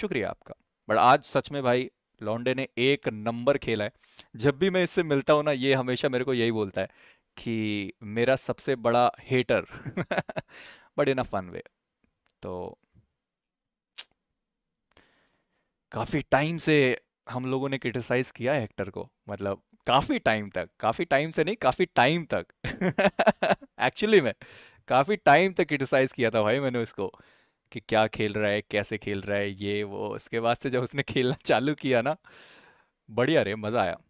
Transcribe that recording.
शुक्रिया आपका बट आज सच में भाई लॉन्डे ने एक नंबर खेला है जब भी मैं इससे मिलता हूँ ना ये हमेशा मेरे को यही बोलता है कि मेरा सबसे बड़ा hater but in a fun way तो काफ़ी टाइम से हम लोगों ने क्रिटिसाइज किया है हेक्टर को मतलब काफ़ी टाइम तक काफ़ी टाइम से नहीं काफ़ी टाइम तक एक्चुअली मैं काफ़ी टाइम तक क्रिटिसाइज किया था भाई मैंने उसको कि क्या खेल रहा है कैसे खेल रहा है ये वो उसके बाद से जब उसने खेलना चालू किया ना बढ़िया रे मज़ा आया